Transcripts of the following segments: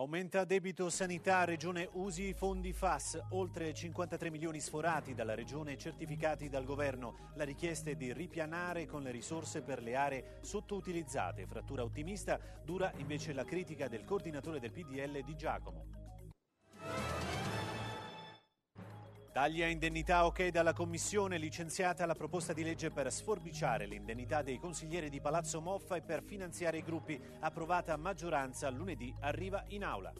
Aumenta debito sanità, Regione usi i fondi FAS, oltre 53 milioni sforati dalla Regione certificati dal Governo. La richiesta è di ripianare con le risorse per le aree sottoutilizzate. Frattura ottimista, dura invece la critica del coordinatore del PDL di Giacomo. Tagli a indennità ok dalla Commissione, licenziata la proposta di legge per sforbiciare l'indennità dei consiglieri di Palazzo Moffa e per finanziare i gruppi, approvata a maggioranza lunedì, arriva in aula.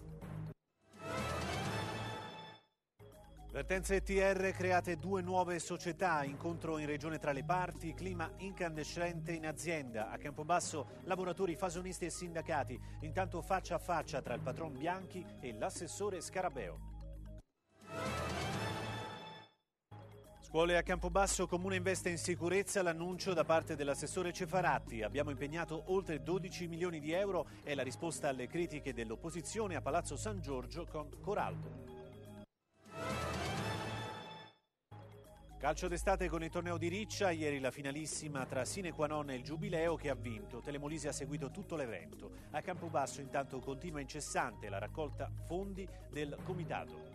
Vertenze TR create due nuove società, incontro in regione tra le parti, clima incandescente in azienda, a Campobasso lavoratori fasonisti e sindacati, intanto faccia a faccia tra il patron Bianchi e l'assessore Scarabeo. Scuole a Campobasso, Comune investe in sicurezza, l'annuncio da parte dell'assessore Cefaratti. Abbiamo impegnato oltre 12 milioni di euro è la risposta alle critiche dell'opposizione a Palazzo San Giorgio con Coralbo. Calcio d'estate con il torneo di Riccia, ieri la finalissima tra Sinequanon e il Giubileo che ha vinto. Telemolise ha seguito tutto l'evento. A Campobasso intanto continua incessante la raccolta fondi del comitato.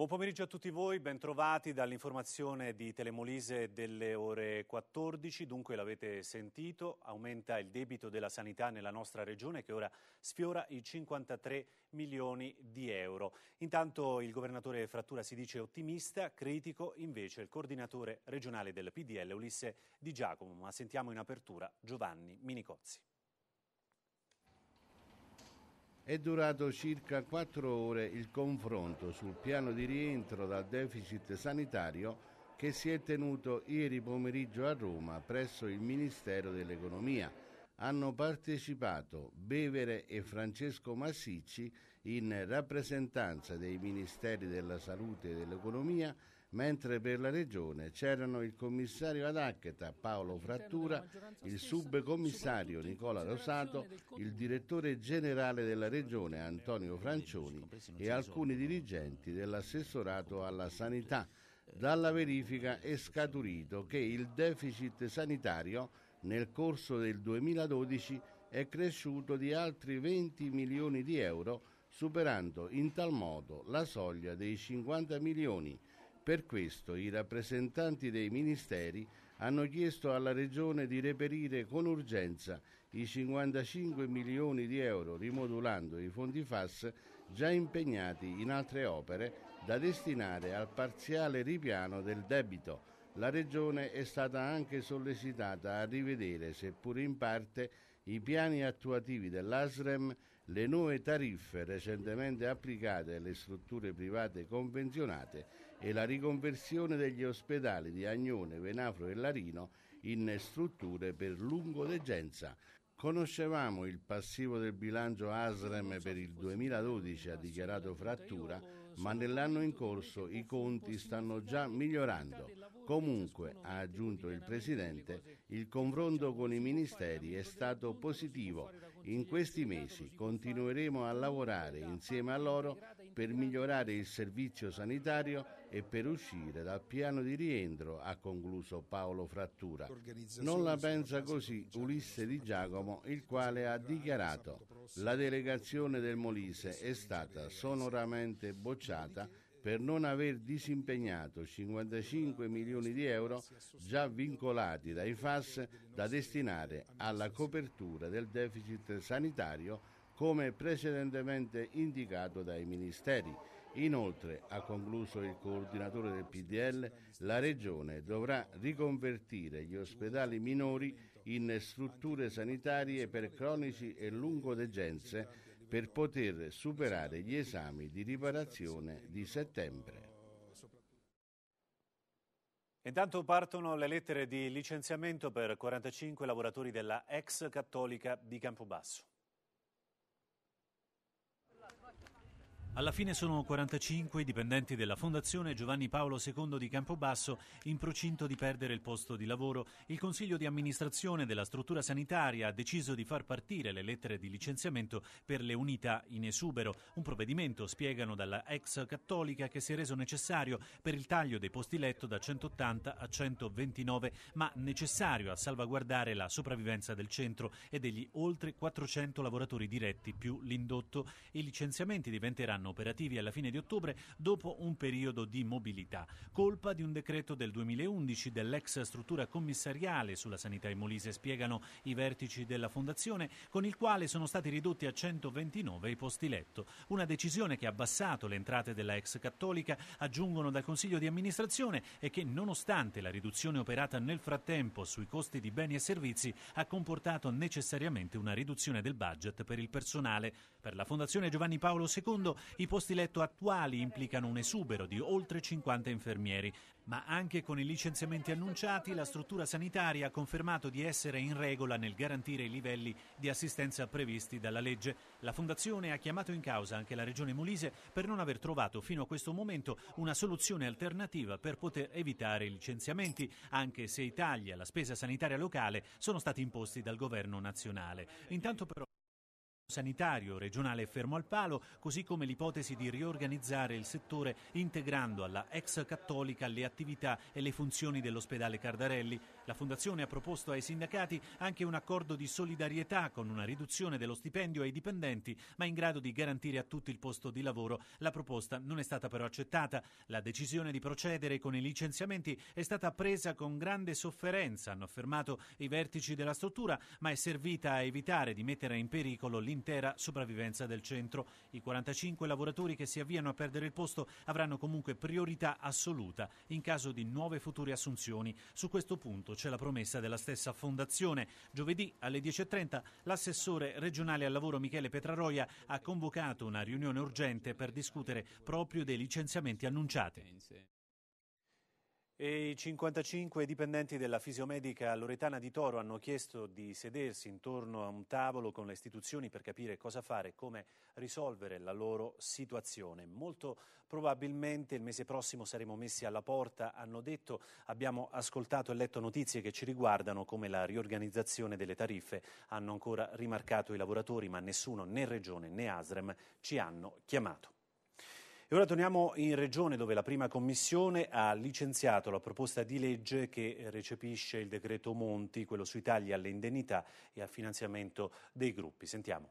Buon pomeriggio a tutti voi, bentrovati dall'informazione di Telemolise delle ore 14. Dunque l'avete sentito, aumenta il debito della sanità nella nostra regione che ora sfiora i 53 milioni di euro. Intanto il governatore Frattura si dice ottimista, critico invece il coordinatore regionale del PDL Ulisse Di Giacomo, ma sentiamo in apertura Giovanni Minicozzi. È durato circa quattro ore il confronto sul piano di rientro dal deficit sanitario che si è tenuto ieri pomeriggio a Roma presso il Ministero dell'Economia. Hanno partecipato Bevere e Francesco Massicci in rappresentanza dei Ministeri della Salute e dell'Economia mentre per la regione c'erano il commissario ad Accheta Paolo Frattura, il subcommissario Nicola Rosato, il direttore generale della regione Antonio Francioni e alcuni dirigenti dell'assessorato alla sanità. Dalla verifica è scaturito che il deficit sanitario nel corso del 2012 è cresciuto di altri 20 milioni di euro, superando in tal modo la soglia dei 50 milioni per questo i rappresentanti dei ministeri hanno chiesto alla Regione di reperire con urgenza i 55 milioni di euro rimodulando i fondi FAS già impegnati in altre opere da destinare al parziale ripiano del debito. La Regione è stata anche sollecitata a rivedere, seppur in parte, i piani attuativi dell'ASREM, le nuove tariffe recentemente applicate alle strutture private convenzionate e la riconversione degli ospedali di Agnone, Venafro e Larino in strutture per lungodegenza. Conoscevamo il passivo del bilancio ASREM per il 2012, ha dichiarato Frattura, ma nell'anno in corso i conti stanno già migliorando. Comunque, ha aggiunto il Presidente, il confronto con i ministeri è stato positivo. In questi mesi continueremo a lavorare insieme a loro per migliorare il servizio sanitario e per uscire dal piano di rientro, ha concluso Paolo Frattura. Non la pensa così Ulisse Di Giacomo, il quale ha dichiarato la delegazione del Molise è stata sonoramente bocciata per non aver disimpegnato 55 milioni di euro già vincolati dai FAS da destinare alla copertura del deficit sanitario come precedentemente indicato dai ministeri Inoltre, ha concluso il coordinatore del PDL, la Regione dovrà riconvertire gli ospedali minori in strutture sanitarie per cronici e lungodegenze per poter superare gli esami di riparazione di settembre. Intanto partono le lettere di licenziamento per 45 lavoratori della ex cattolica di Campobasso. Alla fine sono 45 i dipendenti della Fondazione Giovanni Paolo II di Campobasso in procinto di perdere il posto di lavoro. Il Consiglio di amministrazione della struttura sanitaria ha deciso di far partire le lettere di licenziamento per le unità in esubero. Un provvedimento, spiegano dalla ex cattolica, che si è reso necessario per il taglio dei posti letto da 180 a 129, ma necessario a salvaguardare la sopravvivenza del centro e degli oltre 400 lavoratori diretti più l'indotto. I licenziamenti diventeranno saranno operativi alla fine di ottobre dopo un periodo di mobilità, colpa di un decreto del 2011 dell'ex struttura commissariale sulla sanità in Molise, spiegano i vertici della fondazione, con il quale sono stati ridotti a 129 i posti letto. Una decisione che ha abbassato le entrate della ex cattolica, aggiungono dal Consiglio di amministrazione e che, nonostante la riduzione operata nel frattempo sui costi di beni e servizi, ha comportato necessariamente una riduzione del budget per il personale. Per la Fondazione Giovanni Paolo II i posti letto attuali implicano un esubero di oltre 50 infermieri, ma anche con i licenziamenti annunciati la struttura sanitaria ha confermato di essere in regola nel garantire i livelli di assistenza previsti dalla legge. La Fondazione ha chiamato in causa anche la Regione Molise per non aver trovato fino a questo momento una soluzione alternativa per poter evitare i licenziamenti, anche se i tagli alla spesa sanitaria locale sono stati imposti dal governo nazionale. Intanto però sanitario regionale fermo al palo, così come l'ipotesi di riorganizzare il settore integrando alla ex cattolica le attività e le funzioni dell'ospedale Cardarelli. La Fondazione ha proposto ai sindacati anche un accordo di solidarietà con una riduzione dello stipendio ai dipendenti, ma in grado di garantire a tutti il posto di lavoro. La proposta non è stata però accettata. La decisione di procedere con i licenziamenti è stata presa con grande sofferenza, hanno affermato i vertici della struttura, ma è servita a evitare di mettere in pericolo l'interno l'intera sopravvivenza del centro. I 45 lavoratori che si avviano a perdere il posto avranno comunque priorità assoluta in caso di nuove future assunzioni. Su questo punto c'è la promessa della stessa fondazione. Giovedì alle 10.30 l'assessore regionale al lavoro Michele Petraroia ha convocato una riunione urgente per discutere proprio dei licenziamenti annunciati. E I 55 dipendenti della fisiomedica Loretana di Toro hanno chiesto di sedersi intorno a un tavolo con le istituzioni per capire cosa fare e come risolvere la loro situazione. Molto probabilmente il mese prossimo saremo messi alla porta, hanno detto. Abbiamo ascoltato e letto notizie che ci riguardano come la riorganizzazione delle tariffe. Hanno ancora rimarcato i lavoratori, ma nessuno, né Regione né Asrem, ci hanno chiamato. E ora torniamo in regione dove la prima commissione ha licenziato la proposta di legge che recepisce il decreto Monti, quello sui tagli alle indennità e al finanziamento dei gruppi. Sentiamo.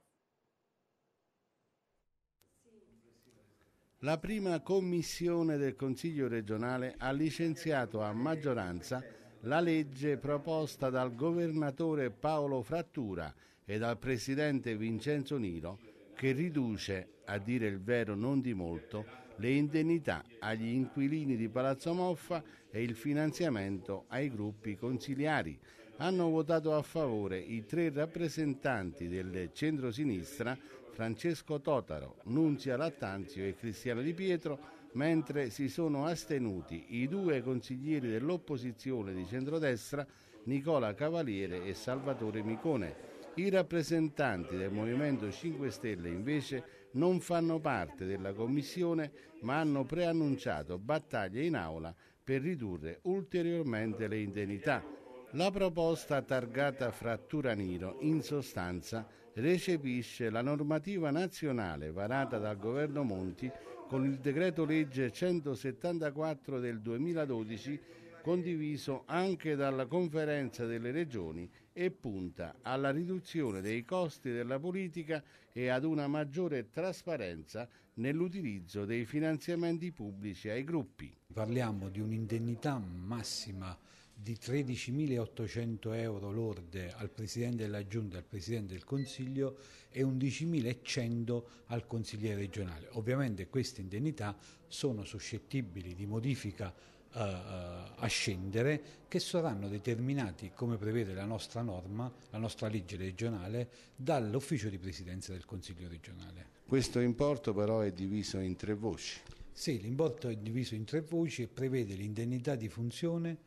La prima commissione del Consiglio regionale ha licenziato a maggioranza la legge proposta dal governatore Paolo Frattura e dal presidente Vincenzo Niro che riduce, a dire il vero non di molto, le indennità agli inquilini di Palazzo Moffa e il finanziamento ai gruppi consiliari. Hanno votato a favore i tre rappresentanti del centro-sinistra, Francesco Totaro, Nunzia Lattanzio e Cristiano Di Pietro, mentre si sono astenuti i due consiglieri dell'opposizione di centrodestra, Nicola Cavaliere e Salvatore Micone. I rappresentanti del Movimento 5 Stelle invece non fanno parte della commissione ma hanno preannunciato battaglie in aula per ridurre ulteriormente le indennità. La proposta targata Frattura Niro in sostanza recepisce la normativa nazionale varata dal governo Monti con il decreto legge 174 del 2012 condiviso anche dalla conferenza delle regioni e punta alla riduzione dei costi della politica e ad una maggiore trasparenza nell'utilizzo dei finanziamenti pubblici ai gruppi. Parliamo di un'indennità massima di 13.800 euro lorde al Presidente della Giunta e al Presidente del Consiglio e 11.100 al Consigliere regionale. Ovviamente queste indennità sono suscettibili di modifica uh, a scendere che saranno determinati, come prevede la nostra norma, la nostra legge regionale, dall'ufficio di presidenza del Consiglio regionale. Questo importo però è diviso in tre voci. Sì, l'importo è diviso in tre voci e prevede l'indennità di funzione,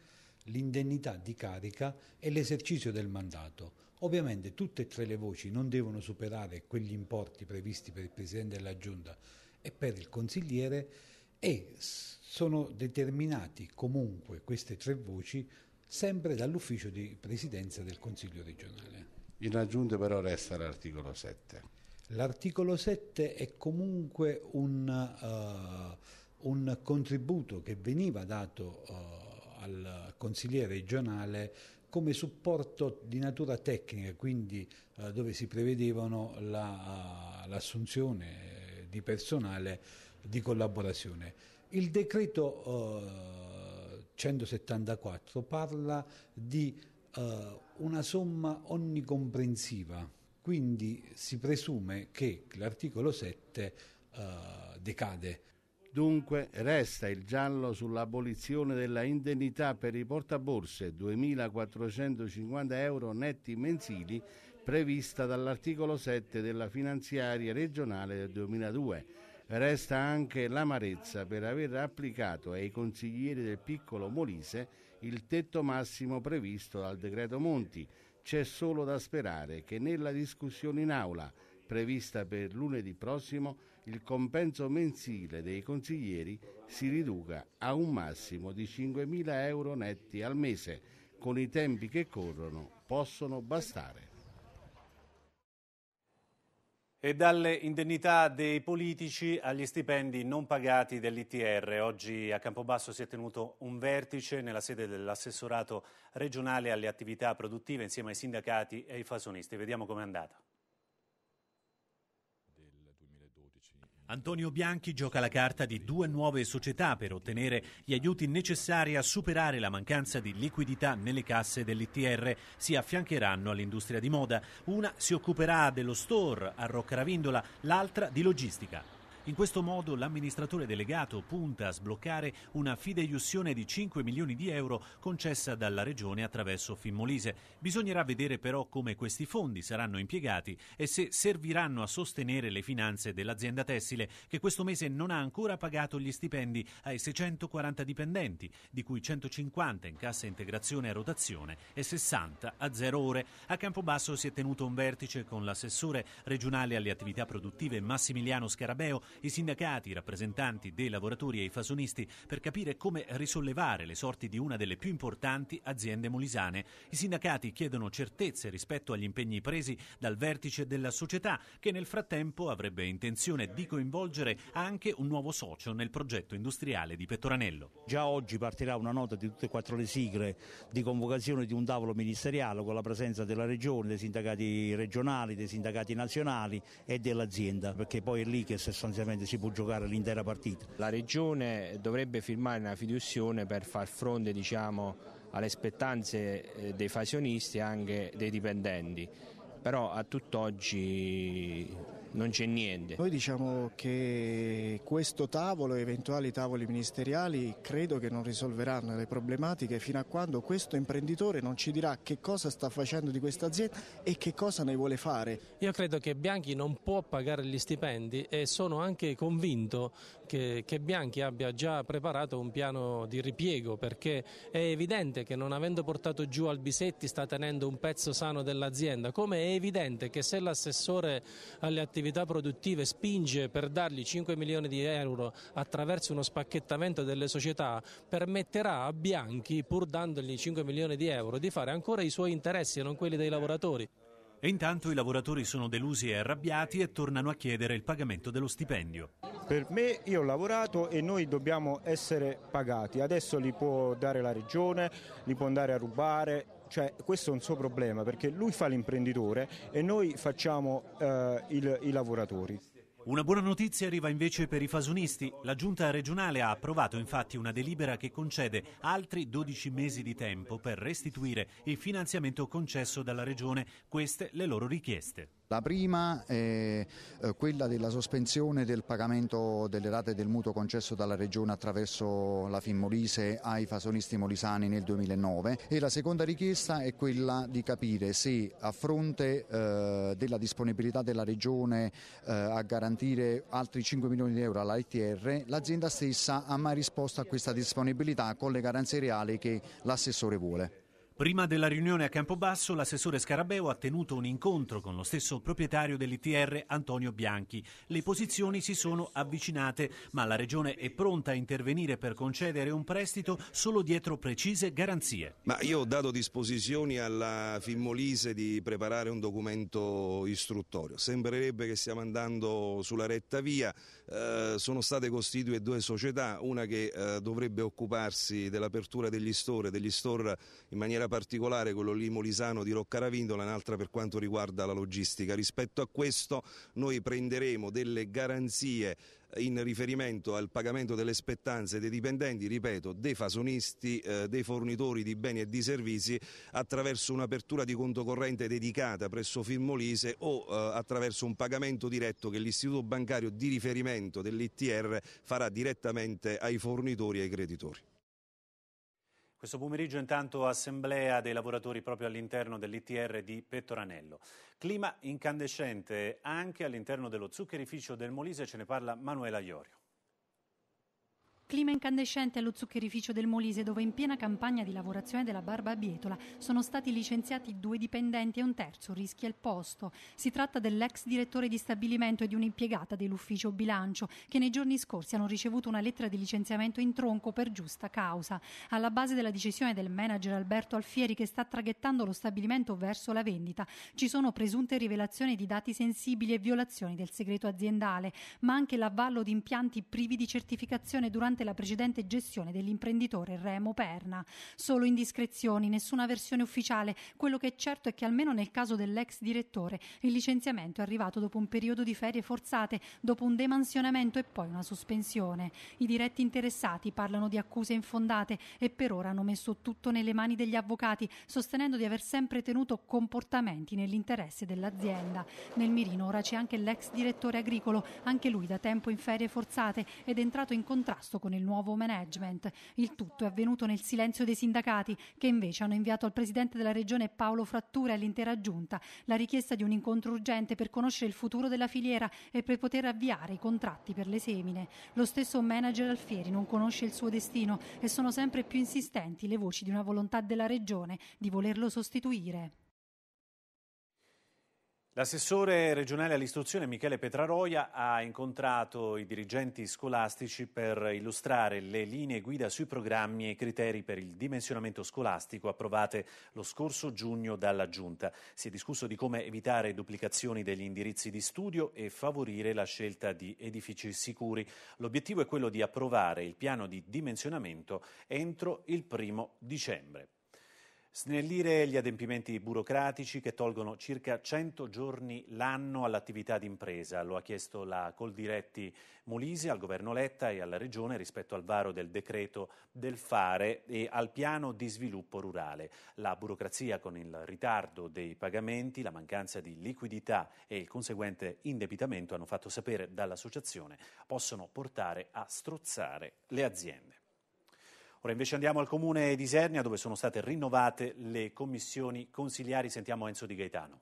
l'indennità di carica e l'esercizio del mandato. Ovviamente tutte e tre le voci non devono superare quegli importi previsti per il Presidente della Giunta e per il Consigliere e sono determinati comunque queste tre voci sempre dall'ufficio di presidenza del Consiglio regionale. In aggiunta però resta l'articolo 7. L'articolo 7 è comunque un, uh, un, contributo che veniva dato uh, al consigliere regionale come supporto di natura tecnica, quindi uh, dove si prevedevano la, l'assunzione di personale di collaborazione. Il decreto eh, 174 parla di eh, una somma onnicomprensiva, quindi si presume che l'articolo 7 eh, decade. Dunque resta il giallo sull'abolizione della indennità per i portaborse 2.450 euro netti mensili prevista dall'articolo 7 della finanziaria regionale del 2002 Resta anche l'amarezza per aver applicato ai consiglieri del piccolo Molise il tetto massimo previsto dal decreto Monti. C'è solo da sperare che nella discussione in aula prevista per lunedì prossimo il compenso mensile dei consiglieri si riduca a un massimo di 5.000 euro netti al mese. Con i tempi che corrono possono bastare. E dalle indennità dei politici agli stipendi non pagati dell'ITR. Oggi a Campobasso si è tenuto un vertice nella sede dell'assessorato regionale alle attività produttive insieme ai sindacati e ai fasonisti. Vediamo com'è andata. Antonio Bianchi gioca la carta di due nuove società per ottenere gli aiuti necessari a superare la mancanza di liquidità nelle casse dell'ITR. Si affiancheranno all'industria di moda. Una si occuperà dello store a Roccaravindola, l'altra di logistica. In questo modo l'amministratore delegato punta a sbloccare una fideiussione di 5 milioni di euro concessa dalla Regione attraverso Fimmolise. Bisognerà vedere però come questi fondi saranno impiegati e se serviranno a sostenere le finanze dell'azienda tessile che questo mese non ha ancora pagato gli stipendi ai 640 dipendenti, di cui 150 in cassa integrazione a rotazione e 60 a zero ore. A Campobasso si è tenuto un vertice con l'assessore regionale alle attività produttive Massimiliano Scarabeo i sindacati, i rappresentanti dei lavoratori e i fasonisti per capire come risollevare le sorti di una delle più importanti aziende molisane. I sindacati chiedono certezze rispetto agli impegni presi dal vertice della società che nel frattempo avrebbe intenzione di coinvolgere anche un nuovo socio nel progetto industriale di Pettoranello. Già oggi partirà una nota di tutte e quattro le sigle di convocazione di un tavolo ministeriale con la presenza della Regione, dei sindacati regionali, dei sindacati nazionali e dell'azienda, perché poi è lì che sostanzialmente evidentemente si può giocare l'intera partita. La Regione dovrebbe firmare una fiduzione per far fronte diciamo, alle aspettanze eh, dei fasionisti e anche dei dipendenti, però a tutt'oggi non c'è niente. Noi diciamo che questo tavolo e eventuali tavoli ministeriali credo che non risolveranno le problematiche fino a quando questo imprenditore non ci dirà che cosa sta facendo di questa azienda e che cosa ne vuole fare. Io credo che Bianchi non può pagare gli stipendi e sono anche convinto che, che, Bianchi abbia già preparato un piano di ripiego perché è evidente che non avendo portato giù Albisetti sta tenendo un pezzo sano dell'azienda, come è evidente che se l'assessore alle attività produttive spinge per dargli 5 milioni di euro attraverso uno spacchettamento delle società, permetterà a Bianchi, pur dandogli 5 milioni di euro, di fare ancora i suoi interessi e non quelli dei lavoratori. E intanto i lavoratori sono delusi e arrabbiati e tornano a chiedere il pagamento dello stipendio. Per me io ho lavorato e noi dobbiamo essere pagati. Adesso li può dare la regione, li può andare a rubare, cioè, questo è un suo problema perché lui fa l'imprenditore e noi facciamo eh, il, i lavoratori. Una buona notizia arriva invece per i fasunisti. La giunta regionale ha approvato infatti una delibera che concede altri 12 mesi di tempo per restituire il finanziamento concesso dalla regione, queste le loro richieste. La prima è eh, quella della sospensione del pagamento delle rate del mutuo concesso dalla Regione attraverso la Finmolise ai fasonisti molisani nel 2009 e la seconda richiesta è quella di capire se a fronte eh, della disponibilità della Regione eh, a garantire altri 5 milioni di euro alla ITR, l'azienda stessa ha mai risposto a questa disponibilità con le garanzie reali che l'assessore vuole. Prima della riunione a Campobasso, l'assessore Scarabeo ha tenuto un incontro con lo stesso proprietario dell'ITR, Antonio Bianchi. Le posizioni si sono avvicinate, ma la Regione è pronta a intervenire per concedere un prestito solo dietro precise garanzie. Ma io ho dato disposizioni alla Fimmolise di preparare un documento istruttorio. Sembrerebbe che stiamo andando sulla retta via. Eh, sono state costituite due società, una che eh, dovrebbe occuparsi dell'apertura degli store, degli store in maniera particolare quello lì molisano di Roccaravindola, un'altra per quanto riguarda la logistica. Rispetto a questo noi prenderemo delle garanzie eh, in riferimento al pagamento delle spettanze dei dipendenti, ripeto, dei fasonisti, eh, dei fornitori di beni e di servizi attraverso un'apertura di conto corrente dedicata presso Firmolise o eh, attraverso un pagamento diretto che l'istituto bancario di riferimento dell'ITR farà direttamente ai fornitori e ai creditori. Questo pomeriggio intanto assemblea dei lavoratori proprio all'interno dell'ITR di Pettoranello. Clima incandescente anche all'interno dello zuccherificio del Molise, ce ne parla Manuela Iorio. Clima incandescente allo zuccherificio del Molise, dove in piena campagna di lavorazione della barba a bietola sono stati licenziati due dipendenti e un terzo rischia il posto. Si tratta dell'ex direttore di stabilimento e di un'impiegata dell'ufficio bilancio che nei giorni scorsi hanno ricevuto una lettera di licenziamento in tronco per giusta causa. Alla base della decisione del manager Alberto Alfieri che sta traghettando lo stabilimento verso la vendita ci sono presunte rivelazioni di dati sensibili e violazioni del segreto aziendale, ma anche l'avallo di impianti privi di certificazione durante durante la precedente gestione dell'imprenditore Remo Perna. Solo indiscrezioni, nessuna versione ufficiale. Quello che è certo è che almeno nel caso dell'ex direttore il licenziamento è arrivato dopo un periodo di ferie forzate, dopo un demansionamento e poi una sospensione. I diretti interessati parlano di accuse infondate e per ora hanno messo tutto nelle mani degli avvocati, sostenendo di aver sempre tenuto comportamenti nell'interesse dell'azienda. Nel mirino ora c'è anche l'ex direttore agricolo, anche lui da tempo in ferie forzate ed è entrato in contrasto con con il nuovo management. Il tutto è avvenuto nel silenzio dei sindacati che invece hanno inviato al presidente della regione Paolo Frattura e all'intera giunta la richiesta di un incontro urgente per conoscere il futuro della filiera e per poter avviare i contratti per le semine. Lo stesso manager Alfieri non conosce il suo destino e sono sempre più insistenti le voci di una volontà della regione di volerlo sostituire. L'assessore regionale all'istruzione Michele Petraroia ha incontrato i dirigenti scolastici per illustrare le linee guida sui programmi e i criteri per il dimensionamento scolastico approvate lo scorso giugno dalla Giunta. Si è discusso di come evitare duplicazioni degli indirizzi di studio e favorire la scelta di edifici sicuri. L'obiettivo è quello di approvare il piano di dimensionamento entro il primo dicembre. Snellire gli adempimenti burocratici che tolgono circa 100 giorni l'anno all'attività d'impresa, lo ha chiesto la Coldiretti Molise al governo Letta e alla Regione rispetto al varo del decreto del fare e al piano di sviluppo rurale. La burocrazia con il ritardo dei pagamenti, la mancanza di liquidità e il conseguente indebitamento hanno fatto sapere dall'associazione possono portare a strozzare le aziende. Ora invece andiamo al comune di Isernia dove sono state rinnovate le commissioni consigliari. Sentiamo Enzo Di Gaetano.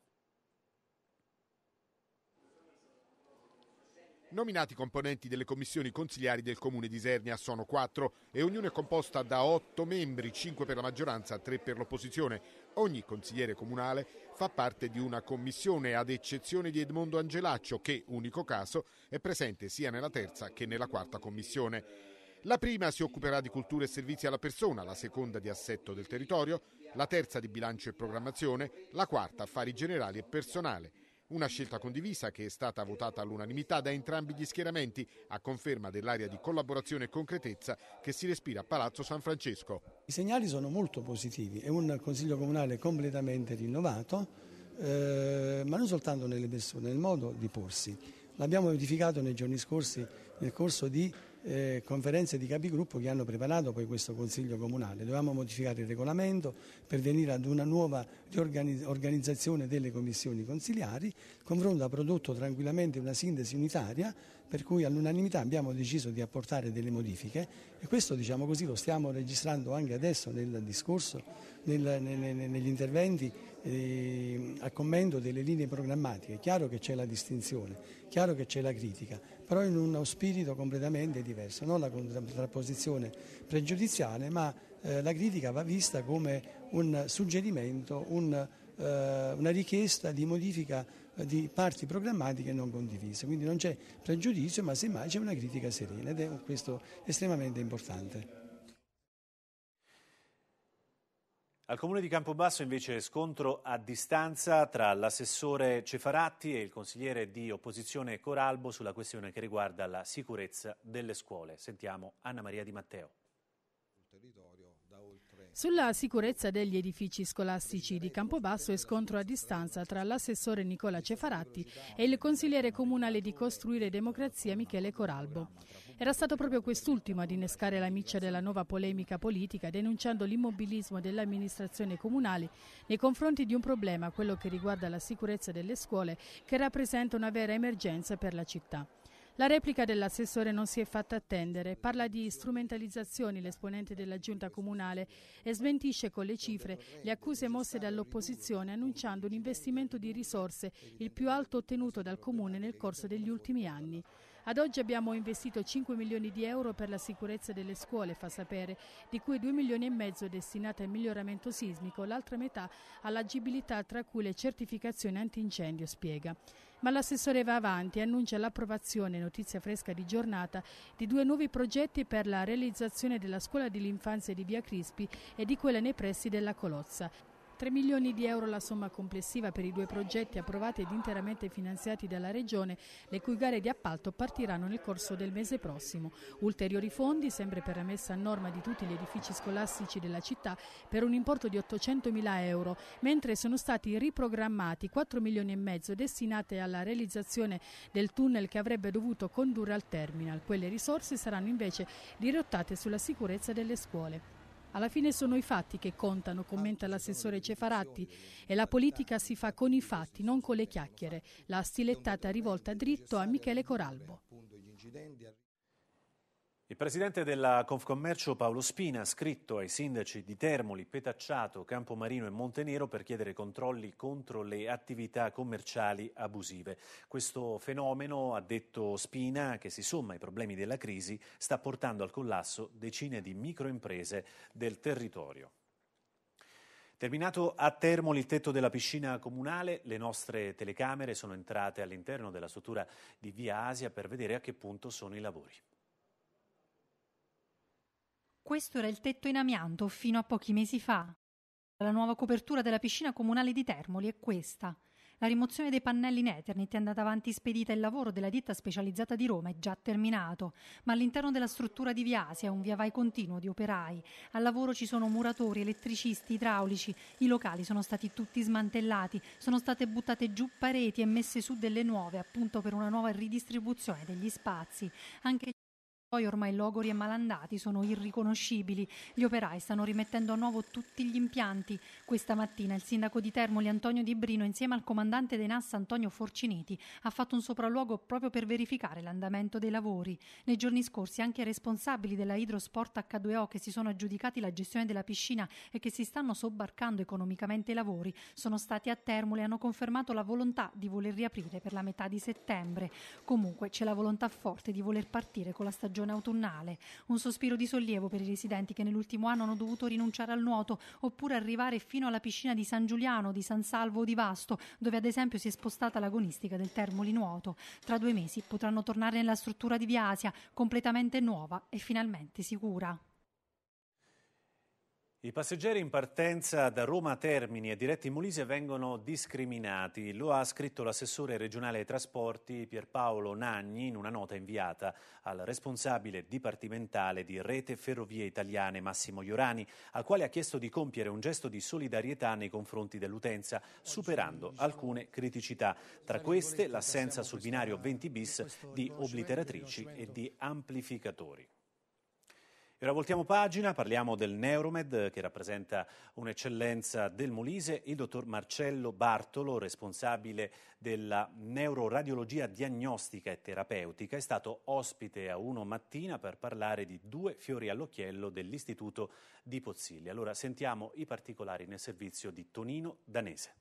Nominati componenti delle commissioni consigliari del comune di Isernia sono quattro e ognuno è composta da otto membri, cinque per la maggioranza, tre per l'opposizione. Ogni consigliere comunale fa parte di una commissione, ad eccezione di Edmondo Angelaccio, che, unico caso, è presente sia nella terza che nella quarta commissione. La prima si occuperà di cultura e servizi alla persona, la seconda di assetto del territorio, la terza di bilancio e programmazione, la quarta affari generali e personale. Una scelta condivisa che è stata votata all'unanimità da entrambi gli schieramenti, a conferma dell'area di collaborazione e concretezza che si respira a Palazzo San Francesco. I segnali sono molto positivi, è un Consiglio Comunale completamente rinnovato, eh, ma non soltanto nelle persone, nel modo di porsi. L'abbiamo verificato nei giorni scorsi nel corso di eh, conferenze di capigruppo che hanno preparato poi questo Consiglio Comunale. Dovevamo modificare il regolamento per venire ad una nuova organizzazione delle commissioni consiliari. Il confronto ha prodotto tranquillamente una sintesi unitaria per cui all'unanimità abbiamo deciso di apportare delle modifiche e questo diciamo così, lo stiamo registrando anche adesso nel discorso, nel, nel, negli interventi eh, a commento delle linee programmatiche. È chiaro che c'è la distinzione, è chiaro che c'è la critica, però in uno spirito completamente diverso, non la contrapposizione pregiudiziale, ma eh, la critica va vista come un suggerimento, un, eh, una richiesta di modifica eh, di parti programmatiche non condivise, quindi non c'è pregiudizio ma semmai c'è una critica serena ed è questo estremamente importante. Al comune di Campobasso invece scontro a distanza tra l'assessore Cefaratti e il consigliere di opposizione Coralbo sulla questione che riguarda la sicurezza delle scuole. Sentiamo Anna Maria Di Matteo. Sulla sicurezza degli edifici scolastici di Campobasso è scontro a distanza tra l'assessore Nicola Cefaratti e il consigliere comunale di Costruire Democrazia Michele Coralbo. Era stato proprio quest'ultimo ad innescare la miccia della nuova polemica politica denunciando l'immobilismo dell'amministrazione comunale nei confronti di un problema, quello che riguarda la sicurezza delle scuole, che rappresenta una vera emergenza per la città. La replica dell'assessore non si è fatta attendere, parla di strumentalizzazioni l'esponente della giunta comunale e smentisce con le cifre le accuse mosse dall'opposizione annunciando un investimento di risorse il più alto ottenuto dal comune nel corso degli ultimi anni. Ad oggi abbiamo investito 5 milioni di euro per la sicurezza delle scuole, fa sapere, di cui 2 milioni e mezzo destinati al miglioramento sismico, l'altra metà all'agibilità tra cui le certificazioni antincendio, spiega. Ma l'assessore va avanti e annuncia l'approvazione, notizia fresca di giornata, di due nuovi progetti per la realizzazione della scuola dell'infanzia di Via Crispi e di quella nei pressi della Colozza. 3 milioni di euro la somma complessiva per i due progetti approvati ed interamente finanziati dalla Regione, le cui gare di appalto partiranno nel corso del mese prossimo. Ulteriori fondi, sempre per la messa a norma di tutti gli edifici scolastici della città, per un importo di 800 mila euro, mentre sono stati riprogrammati 4 milioni e mezzo destinati alla realizzazione del tunnel che avrebbe dovuto condurre al terminal. Quelle risorse saranno invece dirottate sulla sicurezza delle scuole. Alla fine sono i fatti che contano, commenta l'assessore Cefaratti, e la politica si fa con i fatti, non con le chiacchiere. La stilettata rivolta dritto a Michele Coralbo. Il presidente della Confcommercio Paolo Spina ha scritto ai sindaci di Termoli, Petacciato, Campomarino e Montenero per chiedere controlli contro le attività commerciali abusive. Questo fenomeno, ha detto Spina, che si somma ai problemi della crisi, sta portando al collasso decine di microimprese del territorio. Terminato a Termoli il tetto della piscina comunale, le nostre telecamere sono entrate all'interno della struttura di Via Asia per vedere a che punto sono i lavori. Questo era il tetto in amianto fino a pochi mesi fa. La nuova copertura della piscina comunale di Termoli è questa. La rimozione dei pannelli in Eternit è andata avanti spedita e il lavoro della ditta specializzata di Roma è già terminato, ma all'interno della struttura di Via è un via vai continuo di operai. Al lavoro ci sono muratori, elettricisti, idraulici, i locali sono stati tutti smantellati, sono state buttate giù pareti e messe su delle nuove appunto per una nuova ridistribuzione degli spazi. Anche poi ormai logori e malandati sono irriconoscibili. Gli operai stanno rimettendo a nuovo tutti gli impianti. Questa mattina il sindaco di Termoli Antonio Di Brino insieme al comandante dei NAS Antonio Forciniti ha fatto un sopralluogo proprio per verificare l'andamento dei lavori. Nei giorni scorsi anche i responsabili della Hydrosport H2O che si sono aggiudicati la gestione della piscina e che si stanno sobbarcando economicamente i lavori sono stati a Termoli e hanno confermato la volontà di voler riaprire per la metà di settembre. Comunque c'è la volontà forte di voler partire con la stagione stagione autunnale. Un sospiro di sollievo per i residenti che nell'ultimo anno hanno dovuto rinunciare al nuoto oppure arrivare fino alla piscina di San Giuliano, di San Salvo o di Vasto, dove ad esempio si è spostata l'agonistica del termoli nuoto. Tra due mesi potranno tornare nella struttura di Via Asia, completamente nuova e finalmente sicura. I passeggeri in partenza da Roma Termini e diretti in Molise vengono discriminati, lo ha scritto l'assessore regionale ai trasporti Pierpaolo Nagni in una nota inviata al responsabile dipartimentale di Rete Ferrovie Italiane Massimo Iorani, al quale ha chiesto di compiere un gesto di solidarietà nei confronti dell'utenza, superando alcune criticità, tra queste l'assenza sul binario 20 bis di obliteratrici e di amplificatori ora voltiamo pagina, parliamo del Neuromed che rappresenta un'eccellenza del Molise, il dottor Marcello Bartolo, responsabile della neuroradiologia diagnostica e terapeutica, è stato ospite a Uno Mattina per parlare di due fiori all'occhiello dell'Istituto di Pozzilli. Allora sentiamo i particolari nel servizio di Tonino Danese.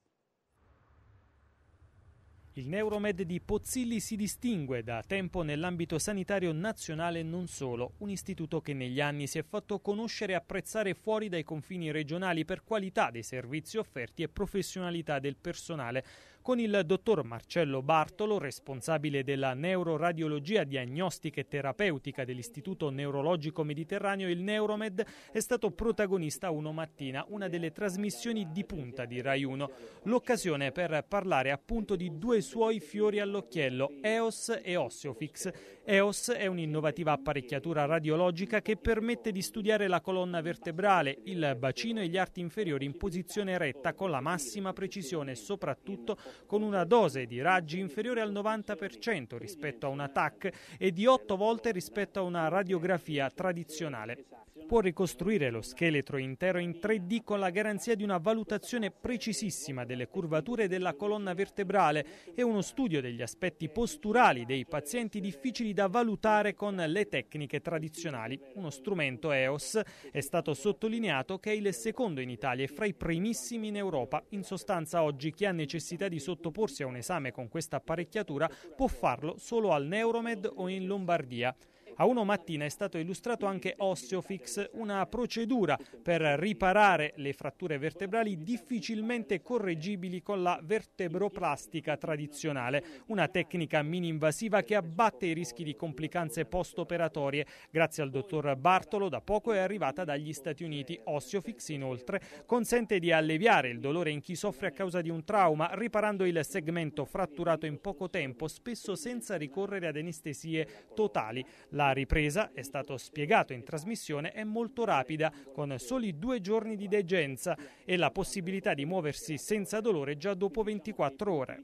Il Neuromed di Pozzilli si distingue da tempo nell'ambito sanitario nazionale e non solo, un istituto che negli anni si è fatto conoscere e apprezzare fuori dai confini regionali per qualità dei servizi offerti e professionalità del personale con il dottor Marcello Bartolo, responsabile della neuroradiologia diagnostica e terapeutica dell'Istituto Neurologico Mediterraneo, il Neuromed, è stato protagonista uno mattina, una delle trasmissioni di punta di Rai 1. L'occasione per parlare appunto di due suoi fiori all'occhiello, EOS e Osseofix. EOS è un'innovativa apparecchiatura radiologica che permette di studiare la colonna vertebrale, il bacino e gli arti inferiori in posizione retta con la massima precisione, soprattutto con una dose di raggi inferiore al 90% rispetto a una TAC e di 8 volte rispetto a una radiografia tradizionale. Può ricostruire lo scheletro intero in 3D con la garanzia di una valutazione precisissima delle curvature della colonna vertebrale e uno studio degli aspetti posturali dei pazienti difficili da valutare con le tecniche tradizionali. Uno strumento EOS è stato sottolineato che è il secondo in Italia e fra i primissimi in Europa. In sostanza oggi chi ha necessità di sottoporsi a un esame con questa apparecchiatura può farlo solo al Neuromed o in Lombardia. A Uno Mattina è stato illustrato anche Osteofix, una procedura per riparare le fratture vertebrali difficilmente correggibili con la vertebroplastica tradizionale, una tecnica mini-invasiva che abbatte i rischi di complicanze post-operatorie. Grazie al dottor Bartolo da poco è arrivata dagli Stati Uniti. Osteofix inoltre consente di alleviare il dolore in chi soffre a causa di un trauma, riparando il segmento fratturato in poco tempo, spesso senza ricorrere ad anestesie totali. La ripresa, è stato spiegato in trasmissione, è molto rapida, con soli due giorni di degenza e la possibilità di muoversi senza dolore già dopo 24 ore.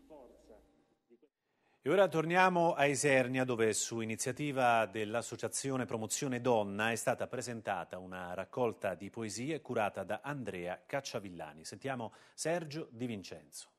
E ora torniamo a Isernia dove su iniziativa dell'Associazione Promozione Donna è stata presentata una raccolta di poesie curata da Andrea Cacciavillani. Sentiamo Sergio Di Vincenzo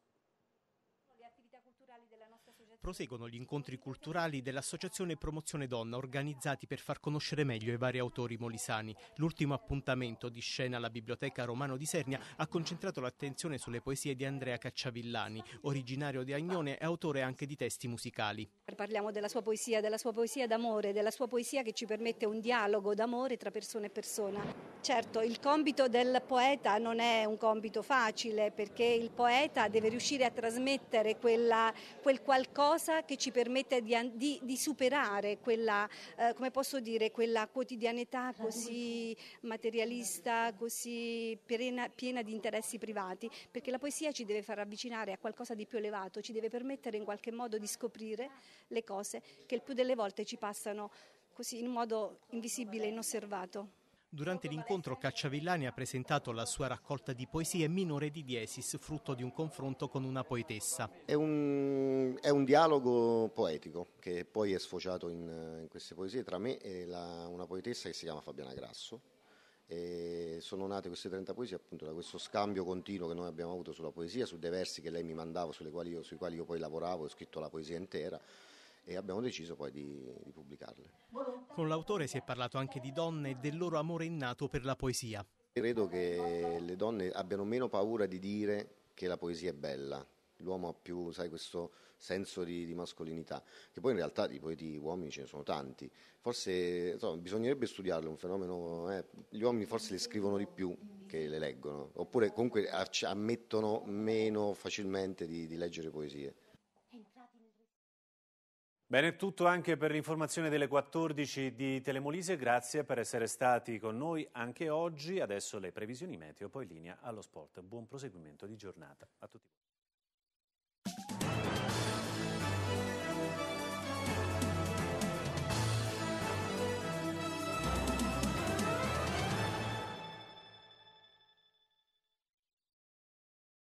proseguono gli incontri culturali dell'Associazione Promozione Donna organizzati per far conoscere meglio i vari autori molisani. L'ultimo appuntamento di scena alla Biblioteca Romano di Sernia ha concentrato l'attenzione sulle poesie di Andrea Cacciavillani, originario di Agnone e autore anche di testi musicali. Parliamo della sua poesia, della sua poesia d'amore, della sua poesia che ci permette un dialogo d'amore tra persona e persona. Certo, il compito del poeta non è un compito facile perché il poeta deve riuscire a trasmettere quella, quel qualcosa qualcosa che ci permette di, di, di superare quella, eh, come posso dire, quella quotidianità così materialista, così piena, piena di interessi privati, perché la poesia ci deve far avvicinare a qualcosa di più elevato, ci deve permettere in qualche modo di scoprire le cose che il più delle volte ci passano così in modo invisibile, inosservato. Durante l'incontro Cacciavillani ha presentato la sua raccolta di poesie Minore di Diesis, frutto di un confronto con una poetessa. È un, è un dialogo poetico che poi è sfociato in, in queste poesie tra me e la, una poetessa che si chiama Fabiana Grasso. E sono nate queste 30 poesie appunto da questo scambio continuo che noi abbiamo avuto sulla poesia, su dei versi che lei mi mandava, quali io, sui quali io poi lavoravo, e ho scritto la poesia intera e abbiamo deciso poi di, di pubblicarle. Con l'autore si è parlato anche di donne e del loro amore innato per la poesia. Credo che le donne abbiano meno paura di dire che la poesia è bella, l'uomo ha più sai, questo senso di, di, mascolinità, che poi in realtà di poeti uomini ce ne sono tanti, forse insomma, bisognerebbe studiarlo, un fenomeno, eh, gli uomini forse le scrivono di più che le leggono, oppure comunque ammettono meno facilmente di, di leggere poesie. Bene, è tutto anche per l'informazione delle 14 di Telemolise, grazie per essere stati con noi anche oggi. Adesso le previsioni meteo, poi linea allo sport. Buon proseguimento di giornata a tutti.